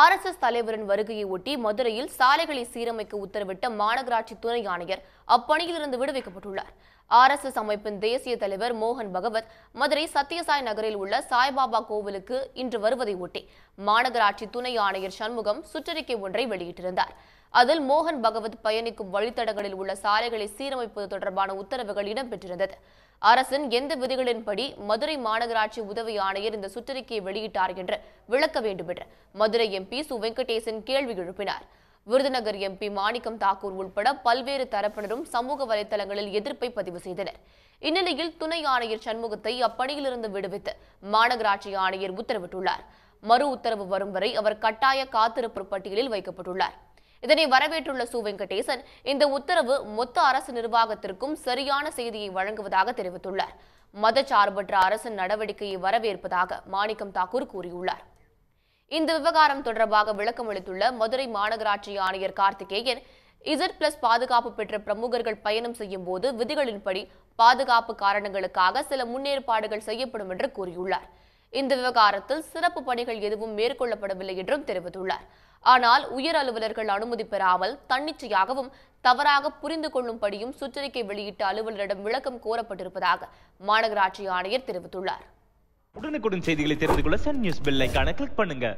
RSS தலைவரின் வருகையை ஒட்டி மதுரையில் சாலைகளை சீரமைக்க உத்தரவிட்ட மாநகராட்சி துணை ஆணையர் அப்பணியிலிருந்து விடுவிக்கப்பட்டுள்ளார் ஆர்எஸ்எஸ் அமைப்பின் தேசிய தலைவர் மோகன் பகவத் மதுரை சத்யசாய் நகரில் உள்ள சாய்பாபா கோவிலுக்கு இன்று வருவதை ஒட்டி மாநகராட்சி துணை ஆணையர் சண்முகம் சுற்றறிக்கை ஒன்றை வெளியிட்டிருந்தார் அதில் மோகன் பகவத் பயணிக்கும் வழித்தடங்களில் உள்ள சாலைகளை சீரமைப்பது தொடர்பான உத்தரவுகள் இடம்பெற்றிருந்தது அரசின் எந்த விதிகளின்படி மதுரை மாநகராட்சி உதவி ஆணையர் இந்த சுற்றறிக்கையை வெளியிட்டார் என்று விளக்க வேண்டும் என்று மதுரை எம்பி சு வெங்கடேசன் கேள்வி எழுப்பினார் விருதுநகர் எம்பி மாணிக்கம் தாக்கூர் உள்பட பல்வேறு தரப்பினரும் சமூக வலைதளங்களில் எதிர்ப்பை பதிவு செய்தனர் இந்நிலையில் துணை ஆணையர் சண்முகத்தை அப்பணியிலிருந்து விடுவித்து மாநகராட்சி ஆணையர் உத்தரவிட்டுள்ளார் மறு உத்தரவு வரும் வரை அவர் கட்டாய காத்திருப்பு பட்டியலில் வைக்கப்பட்டுள்ளார் இதனை வரவேற்றுள்ள சு வெங்கடேசன் இந்த உத்தரவு மொத்த அரசு நிர்வாகத்திற்கும் சரியான செய்தியை வழங்குவதாக தெரிவித்துள்ளார் மதச்சார்பற்ற அரசின் நடவடிக்கையை வரவேற்பதாக மாணிக்கம் தாக்கூர் கூறியுள்ளார் இந்த விவகாரம் தொடர்பாக விளக்கம் அளித்துள்ள மதுரை மாநகராட்சி ஆணையர் கார்த்திகேயன் இசட் பிளஸ் பாதுகாப்பு பெற்ற பிரமுகர்கள் பயணம் செய்யும் போது விதிகளின்படி பாதுகாப்பு காரணங்களுக்காக சில முன்னேற்பாடுகள் செய்யப்படும் என்று கூறியுள்ளார் இந்த விவகாரத்தில் சிறப்பு பணிகள் எதுவும் மேற்கொள்ளப்படவில்லை என்றும் தெரிவித்துள்ளார் ஆனால் உயர் அலுவலர்கள் அனுமதி பெறாமல் தன்னிச்சையாகவும் தவறாக புரிந்து கொள்ளும்படியும் சுற்றறிக்கை வெளியிட்ட அலுவலரிடம் விளக்கம் கோரப்பட்டிருப்பதாக மாநகராட்சி ஆணையர் தெரிவித்துள்ளார் உடனுக்குடன் செய்திகளை தெரிந்து கொள்ள சன் நியூஸ் பெல் கிளிக் பண்ணுங்க